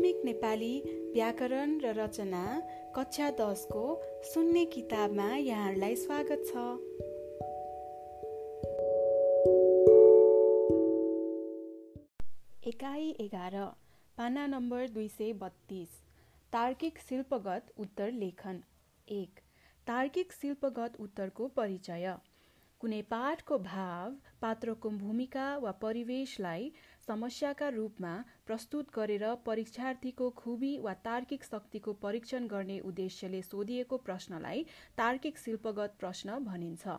माध्यमिक नेपाली व्याकरण र रचना कक्षा दसको सुन्ने किताबमा यहाँहरूलाई स्वागत छ एकाइ एघार पाना नम्बर दुई सय बत्तिस तार्किक शिल्पगत उत्तर लेखन एक तार्किक शिल्पगत उत्तरको परिचय कुनै पाठको भाव पात्रको भूमिका वा परिवेशलाई समस्याका रूपमा प्रस्तुत गरेर परीक्षार्थीको खुबी वा तार्किक शक्तिको परीक्षण गर्ने उद्देश्यले सोधिएको प्रश्नलाई तार्किक शिल्पगत प्रश्न भनिन्छ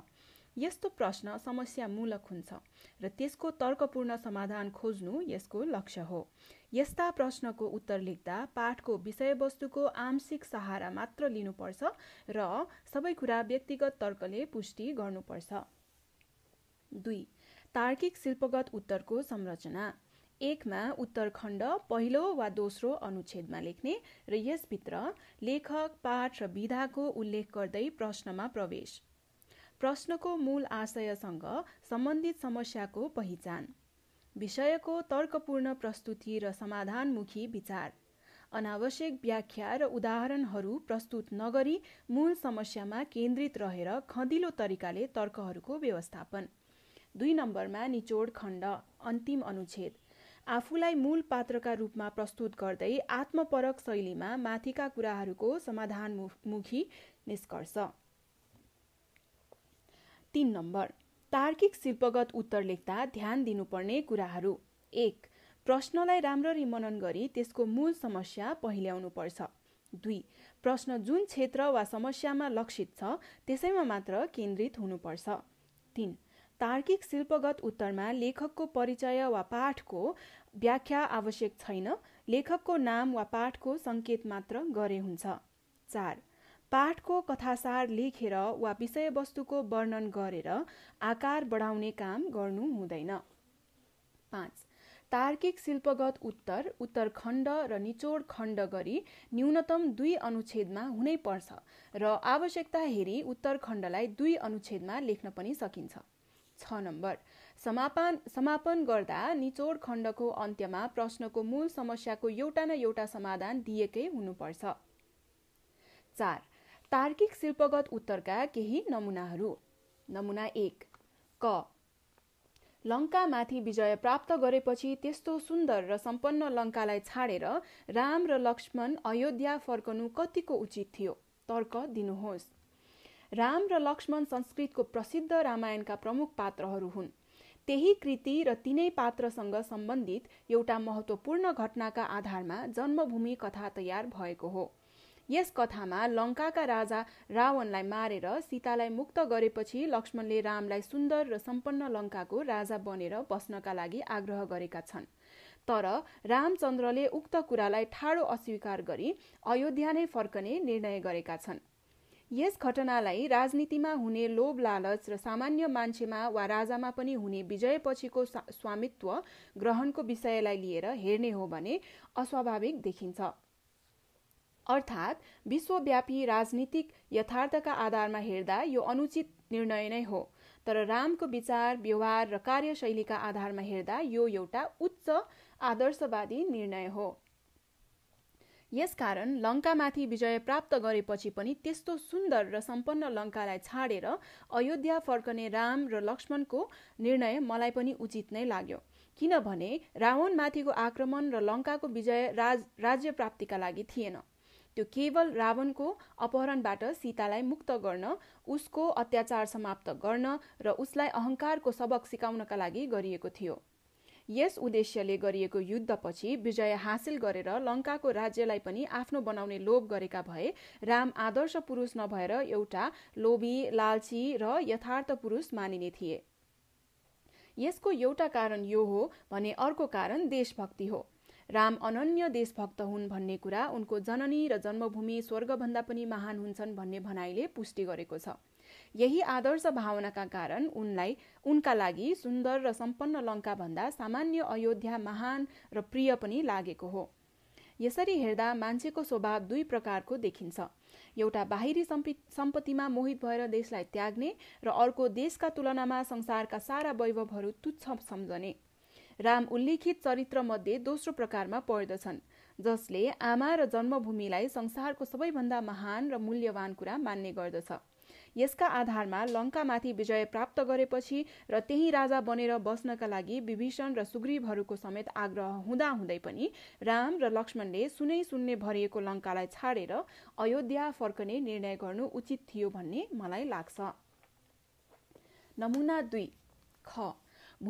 यस्तो प्रश्न समस्यामूलक हुन्छ र त्यसको तर्कपूर्ण समाधान खोज्नु यसको लक्ष्य हो यस्ता प्रश्नको उत्तर लेख्दा पाठको विषयवस्तुको आंशिक सहारा मात्र लिनुपर्छ र सबै कुरा व्यक्तिगत तर्कले पुष्टि गर्नुपर्छ दुई तार्किक शिल्पगत उत्तरको संरचना एकमा उत्तरखण्ड पहिलो वा दोस्रो अनुच्छेदमा लेख्ने र यसभित्र लेखक पाठ र विधाको उल्लेख गर्दै प्रश्नमा प्रवेश प्रश्नको मूल आशयसँग सम्बन्धित समस्याको पहिचान विषयको तर्कपूर्ण प्रस्तुति र समाधानमुखी विचार अनावश्यक व्याख्या र उदाहरणहरू प्रस्तुत नगरी मूल समस्यामा केन्द्रित रहेर खँदिलो तरिकाले तर्कहरूको व्यवस्थापन दुई नम्बरमा निचोड खण्ड अन्तिम अनुच्छेद आफूलाई मूल पात्रका रूपमा प्रस्तुत गर्दै आत्मपरक शैलीमा माथिका कुराहरूको समाधानमुखी निष्कर्ष तिन नम्बर तार्किक शिल्पगत उत्तर लेख्दा ध्यान दिनुपर्ने कुराहरू एक प्रश्नलाई राम्ररी मनन गरी त्यसको मूल समस्या पहिल्याउनुपर्छ दुई प्रश्न जुन क्षेत्र वा समस्यामा लक्षित छ त्यसैमा मात्र केन्द्रित हुनुपर्छ तिन तार्किक शिल्पगत उत्तरमा लेखकको परिचय वा पाठको व्याख्या आवश्यक छैन लेखकको नाम वा पाठको सङ्केत मात्र गरे हुन्छ चार पाठको कथासार लेखेर वा विषयवस्तुको वर्णन गरेर आकार बढाउने काम गर्नु हुँदैन पाँच तार्किक शिल्पगत उत्तर उत्तर खण्ड र निचोड खण्ड गरी न्यूनतम दुई अनुच्छेदमा हुनै पर्छ र आवश्यकता हेरी उत्तरखण्डलाई दुई अनुच्छेदमा लेख्न पनि सकिन्छ छ नम्बर समापन समापन गर्दा निचोड खण्डको अन्त्यमा प्रश्नको मूल समस्याको एउटा न एउटा समाधान दिएकै हुनुपर्छ चार तार्किक शिल्पगत उत्तरका केही नमुनाहरू नमुना एक क लङ्कामाथि विजय प्राप्त गरेपछि त्यस्तो सुन्दर र सम्पन्न लङ्कालाई छाडेर राम र लक्ष्मण अयोध्या फर्कनु कतिको उचित थियो तर्क दिनुहोस् राम र लक्ष्मण संस्कृतको प्रसिद्ध रामायणका प्रमुख पात्रहरू हुन् त्यही कृति र तिनै पात्रसँग सम्बन्धित एउटा महत्त्वपूर्ण घटनाका आधारमा जन्मभूमि कथा तयार भएको हो यस कथामा लङ्काका राजा रावणलाई मारेर सीतालाई मुक्त गरेपछि लक्ष्मणले रामलाई सुन्दर र सम्पन्न लङ्काको राजा बनेर बस्नका लागि आग्रह गरेका छन् तर रामचन्द्रले उक्त कुरालाई ठाडो अस्वीकार गरी अयोध्या नै फर्कने निर्णय गरेका छन् यस घटनालाई राजनीतिमा हुने लोभ लालच र सामान्य मान्छेमा वा राजामा पनि हुने विजयपछिको स्वामित्व ग्रहणको विषयलाई लिएर हेर्ने हो भने अस्वाभाविक देखिन्छ अर्थात् विश्वव्यापी राजनीतिक यथार्थका आधारमा हेर्दा यो अनुचित निर्णय नै हो तर रामको विचार व्यवहार र कार्यशैलीका आधारमा हेर्दा यो एउटा उच्च आदर्शवादी निर्णय हो यसकारण लङ्कामाथि विजय प्राप्त गरेपछि पनि त्यस्तो सुन्दर र सम्पन्न लङ्कालाई छाडेर अयोध्या फर्कने राम र लक्ष्मणको निर्णय मलाई पनि उचित नै लाग्यो किनभने रावणमाथिको आक्रमण र लङ्काको विजय राज राज्य प्राप्तिका लागि थिएन त्यो केवल रावणको अपहरणबाट सीतालाई मुक्त गर्न उसको अत्याचार समाप्त गर्न र उसलाई अहङ्कारको सबक सिकाउनका लागि गरिएको थियो यस उद्देश्यले गरिएको युद्धपछि विजय हासिल गरेर लङ्काको राज्यलाई पनि आफ्नो बनाउने लोभ गरेका भए राम आदर्श पुरुष नभएर एउटा लोभी लालची र यथार्थ पुरुष मानिने थिए यसको एउटा कारण यो हो भने अर्को कारण देशभक्ति हो राम अनन्य देशभक्त हुन् भन्ने कुरा उनको जननी र जन्मभूमि स्वर्गभन्दा पनि महान हुन्छन् भन्ने भनाइले पुष्टि गरेको छ यही आदर्श भावनाका कारण उनलाई उनका लागि सुन्दर र सम्पन्न लङ्काभन्दा सामान्य अयोध्या महान र प्रिय पनि लागेको हो यसरी हेर्दा मान्छेको स्वभाव दुई प्रकारको देखिन्छ एउटा बाहिरी सम्पत्तिमा मोहित भएर देशलाई त्याग्ने र अर्को देशका तुलनामा संसारका सारा वैभवहरू तुच्छ सम्झने राम उल्लेखित चरित्रमध्ये दोस्रो प्रकारमा पर्दछन् जसले आमा र जन्मभूमिलाई संसारको सबैभन्दा महान र मूल्यवान कुरा मान्ने गर्दछ यसका आधारमा लङ्कामाथि विजय प्राप्त गरेपछि र त्यही राजा बनेर बस्नका लागि विभीषण र सुग्रीवहरूको समेत आग्रह हुँदाहुँदै पनि राम र लक्ष्मणले सुनै सुन्ने भरिएको लङ्कालाई छाडेर अयोध्या फर्कने निर्णय गर्नु उचित थियो भन्ने मलाई लाग्छ नमुना दुई ख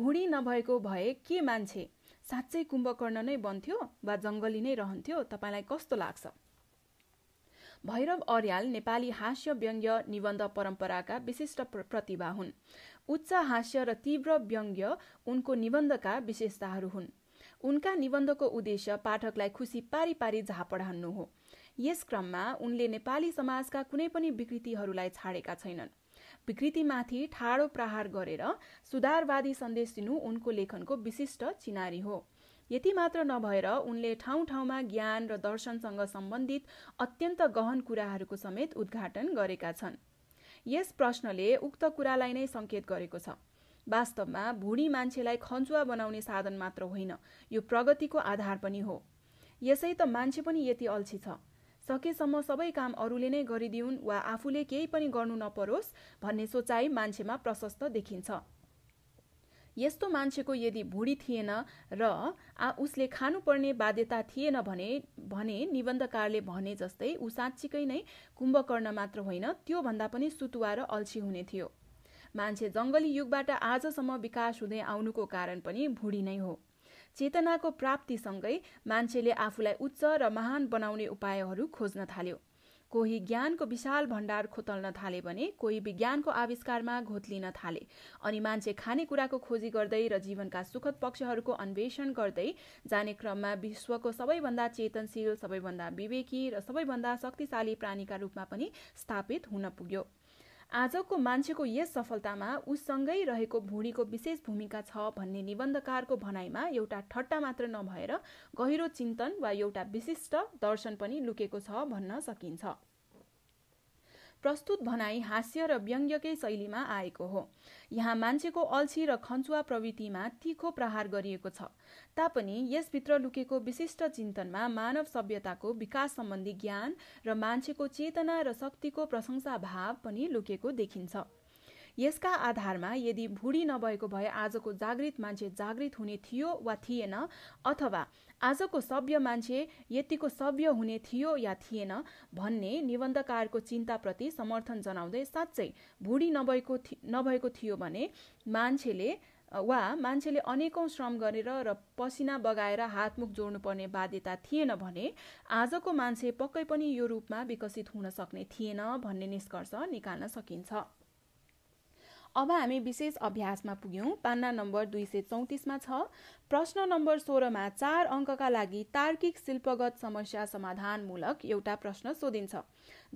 भुँडी नभएको भए के मान्छे साँच्चै कुम्भकर्ण नै बन्थ्यो वा जङ्गली नै रहन्थ्यो तपाईँलाई कस्तो लाग्छ भैरव अर्याल नेपाली हास्य व्यङ्ग्य निबन्ध परम्पराका विशिष्ट प्रतिभा हुन् उच्च हास्य र तीव्र व्यङ्ग्य उनको निबन्धका विशेषताहरू हुन् उनका निबन्धको उद्देश्य पाठकलाई खुसी पारी पारी झापड हान्नु हो यस क्रममा उनले नेपाली समाजका कुनै पनि विकृतिहरूलाई छाडेका छैनन् विकृतिमाथि ठाडो प्रहार गरेर सुधारवादी सन्देश दिनु उनको लेखनको विशिष्ट चिनारी हो यति मात्र नभएर उनले ठाउँ ठाउँमा ज्ञान र दर्शनसँग सम्बन्धित अत्यन्त गहन कुराहरूको समेत उद्घाटन गरेका छन् यस प्रश्नले उक्त कुरालाई नै सङ्केत गरेको छ वास्तवमा भुँडी मान्छेलाई खन्चुवा बनाउने साधन मात्र होइन यो प्रगतिको आधार पनि हो यसै त मान्छे पनि यति अल्छी छ सकेसम्म सबै काम अरूले नै गरिदिउन् वा आफूले केही पनि गर्नु नपरोस् भन्ने सोचाइ मान्छेमा प्रशस्त देखिन्छ यस्तो मान्छेको यदि भुँडी थिएन र उसले खानुपर्ने बाध्यता थिएन भने भने निबन्धकारले भने जस्तै ऊ साँच्चीकै नै कुम्भकर्ण मात्र होइन त्योभन्दा पनि सुतुवा र अल्छी हुने थियो मान्छे जङ्गली युगबाट आजसम्म विकास हुँदै आउनुको कारण पनि भुँडी नै हो चेतनाको प्राप्तिसँगै मान्छेले आफूलाई उच्च र महान बनाउने उपायहरू खोज्न थाल्यो कोही ज्ञानको विशाल भण्डार खोतल्न थाले भने कोही विज्ञानको आविष्कारमा घोत्लिन थाले अनि मान्छे खानेकुराको खोजी गर्दै र जीवनका सुखद पक्षहरूको अन्वेषण गर्दै जाने क्रममा विश्वको सबैभन्दा चेतनशील सबैभन्दा विवेकी र सबैभन्दा शक्तिशाली प्राणीका रूपमा पनि स्थापित हुन पुग्यो आजको मान्छेको यस सफलतामा उसँगै रहेको भुँडीको विशेष भूमिका छ भन्ने निबन्धकारको भनाइमा एउटा ठट्टा मात्र नभएर गहिरो चिन्तन वा एउटा विशिष्ट दर्शन पनि लुकेको छ भन्न सकिन्छ प्रस्तुत भनाई हास्य र व्यङ्ग्यकै शैलीमा आएको हो यहाँ मान्छेको अल्छी र खन्चुवा प्रवृत्तिमा तिखो प्रहार गरिएको छ तापनि यसभित्र लुकेको विशिष्ट चिन्तनमा मानव सभ्यताको विकास सम्बन्धी ज्ञान र मान्छेको चेतना र शक्तिको प्रशंसा भाव पनि लुकेको देखिन्छ यसका आधारमा यदि भुडी नभएको भए आजको जागृत मान्छे जागृत हुने थियो वा थिएन अथवा आजको सभ्य मान्छे यतिको सभ्य हुने थियो या थिएन भन्ने निबन्धकारको चिन्ताप्रति समर्थन जनाउँदै साँच्चै भुडी नभएको नभएको थियो भने मान्छेले वा मान्छेले अनेकौँ श्रम गरेर र पसिना बगाएर हातमुख जोड्नुपर्ने बाध्यता थिएन भने आजको मान्छे पक्कै पनि यो रूपमा विकसित हुन सक्ने थिएन भन्ने निष्कर्ष निकाल्न सकिन्छ अब हामी विशेष अभ्यासमा पुग्यौँ पान्ना नम्बर दुई सय चौतिसमा छ प्रश्न नम्बर सोह्रमा चार अङ्कका लागि तार्किक शिल्पगत समस्या समाधानमूलक एउटा प्रश्न सोधिन्छ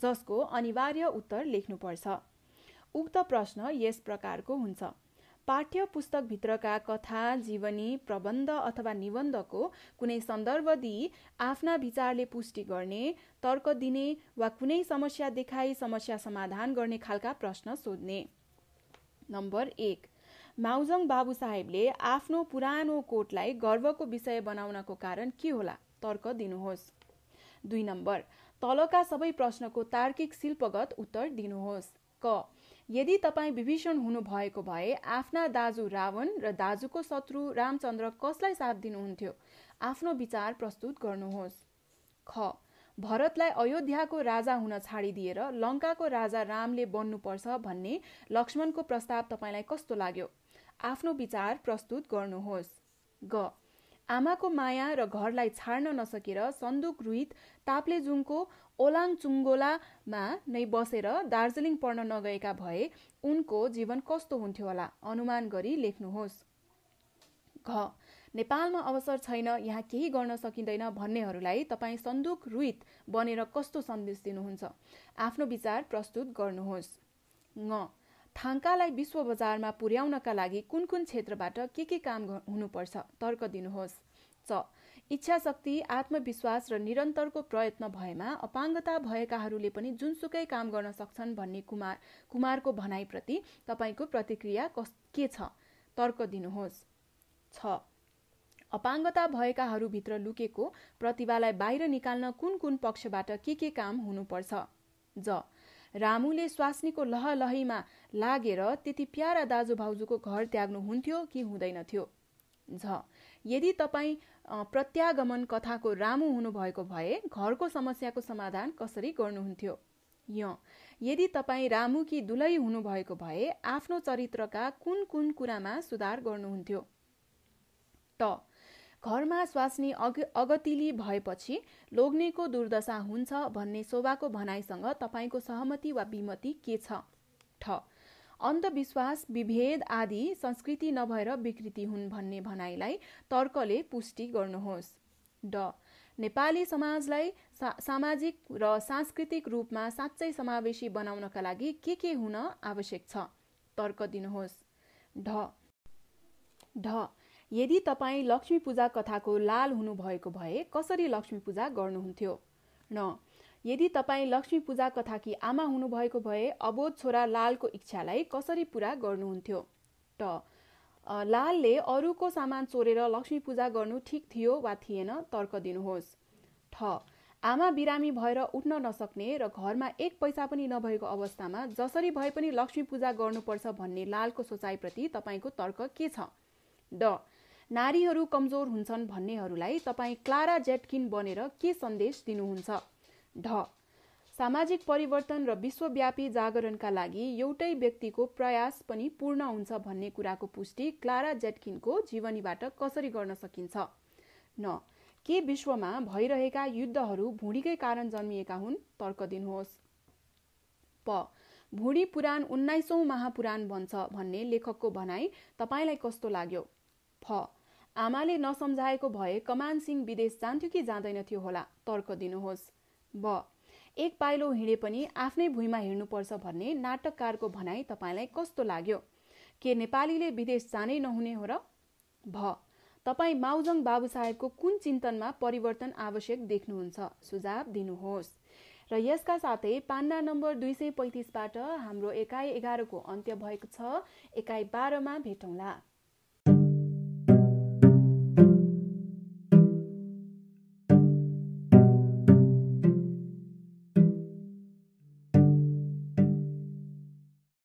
जसको अनिवार्य उत्तर लेख्नुपर्छ उक्त प्रश्न यस प्रकारको हुन्छ पाठ्य पुस्तकभित्रका कथा जीवनी प्रबन्ध अथवा निबन्धको कुनै सन्दर्भ दिई आफ्ना विचारले पुष्टि गर्ने तर्क दिने वा कुनै समस्या देखाई समस्या समाधान गर्ने खालका प्रश्न सोध्ने नम्बर एक माउजङ बाबु साहेबले आफ्नो पुरानो कोटलाई गर्वको विषय बनाउनको कारण के होला तर्क दिनुहोस् दुई नम्बर तलका सबै प्रश्नको तार्किक शिल्पगत उत्तर दिनुहोस् क यदि तपाईँ विभीषण हुनुभएको भए आफ्ना दाजु रावण र दाजुको शत्रु रामचन्द्र कसलाई साथ दिनुहुन्थ्यो आफ्नो विचार प्रस्तुत गर्नुहोस् ख भरतलाई अयोध्याको राजा हुन छाडिदिएर लङ्काको राजा रामले बन्नुपर्छ भन्ने लक्ष्मणको प्रस्ताव तपाईँलाई कस्तो लाग्यो आफ्नो विचार प्रस्तुत गर्नुहोस् ग आमाको माया र घरलाई छाड्न नसकेर सन्दुक रुहित ताप्लेजुङको ओलाङचुङ्गोलामा नै बसेर दार्जिलिङ पढ्न नगएका भए उनको जीवन कस्तो हुन्थ्यो होला अनुमान गरी लेख्नुहोस् घ नेपालमा अवसर छैन यहाँ केही गर्न सकिँदैन भन्नेहरूलाई तपाईँ सन्दुक रुहित बनेर कस्तो सन्देश दिनुहुन्छ आफ्नो विचार प्रस्तुत गर्नुहोस् ङ थाङ्कालाई विश्व बजारमा पुर्याउनका लागि कुन कुन क्षेत्रबाट के के काम हुनुपर्छ तर्क दिनुहोस् च इच्छा शक्ति आत्मविश्वास र निरन्तरको प्रयत्न भएमा अपाङ्गता भएकाहरूले पनि जुनसुकै काम गर्न सक्छन् भन्ने कुमार कुमारको भनाइप्रति तपाईँको प्रतिक्रिया कस के छ तर्क दिनुहोस् छ अपाङ्गता भएकाहरूभित्र लुकेको प्रतिभालाई बाहिर निकाल्न कुन कुन पक्षबाट के के काम हुनुपर्छ ज रामुले स्वास्नीको लहलहीमा लागेर त्यति प्यारा दाजुभाउजूको घर त्याग्नुहुन्थ्यो कि हुँदैनथ्यो झ यदि तपाईँ प्रत्यागमन कथाको रामु हुनुभएको भए घरको समस्याको समाधान कसरी गर्नुहुन्थ्यो य यदि तपाईँ रामु कि दुलै हुनुभएको भए आफ्नो चरित्रका कुन कुन कुरामा सुधार गर्नुहुन्थ्यो ट घरमा स्वास्नी अग अगतिली भएपछि लोग्नेको दुर्दशा हुन्छ भन्ने शोभाको भनाइसँग तपाईँको सहमति वा विमति के छ ठ अन्धविश्वास विभेद आदि संस्कृति नभएर विकृति हुन् भन्ने भनाइलाई तर्कले पुष्टि गर्नुहोस् ड नेपाली समाजलाई सा सामाजिक र सांस्कृतिक रूपमा साँच्चै समावेशी बनाउनका लागि के के हुन आवश्यक छ तर्क दिनुहोस् ढ ढ यदि तपाईँ लक्ष्मी पूजा कथाको लाल हुनुभएको भए कसरी लक्ष्मी पूजा गर्नुहुन्थ्यो न यदि तपाईँ लक्ष्मी पूजा कथाकी आमा हुनुभएको भए अबोध छोरा लालको इच्छालाई कसरी पुरा गर्नुहुन्थ्यो ट लालले अरूको सामान चोरेर लक्ष्मी पूजा गर्नु ठिक थियो वा थिएन तर्क दिनुहोस् ठ आमा बिरामी भएर उठ्न नसक्ने र घरमा एक पैसा पनि नभएको अवस्थामा जसरी भए पनि लक्ष्मी पूजा गर्नुपर्छ भन्ने लालको सोचाइप्रति तपाईँको तर्क के छ ड नारीहरू कमजोर हुन्छन् भन्नेहरूलाई तपाईँ क्लारा जेटकिन बनेर के सन्देश दिनुहुन्छ ढ सामाजिक परिवर्तन र विश्वव्यापी जागरणका लागि एउटै व्यक्तिको प्रयास पनि पूर्ण हुन्छ भन्ने कुराको पुष्टि क्लारा जेटकिनको जीवनीबाट कसरी गर्न सकिन्छ न के विश्वमा भइरहेका युद्धहरू भुँडीकै कारण जन्मिएका हुन् तर्क दिनुहोस् प भुँडी पुराण उन्नाइसौँ महापुराण बन्छ भन्ने लेखकको भनाइ तपाईँलाई कस्तो लाग्यो फ आमाले नसम्झाएको भए कमान सिंह विदेश जान्थ्यो कि जाँदैनथ्यो होला तर्क दिनुहोस् ब एक पाइलो हिँडे पनि आफ्नै भुइँमा हिँड्नुपर्छ भन्ने नाटककारको भनाइ तपाईँलाई कस्तो लाग्यो के नेपालीले विदेश जानै नहुने हो र भ तपाईँ माउजङ बाबु साहेबको कुन चिन्तनमा परिवर्तन आवश्यक देख्नुहुन्छ सुझाव दिनुहोस् र यसका साथै पान्ना नम्बर दुई सय पैँतिसबाट हाम्रो एकाइ एघारको अन्त्य भएको छ एकाइ बाह्रमा भेटौँला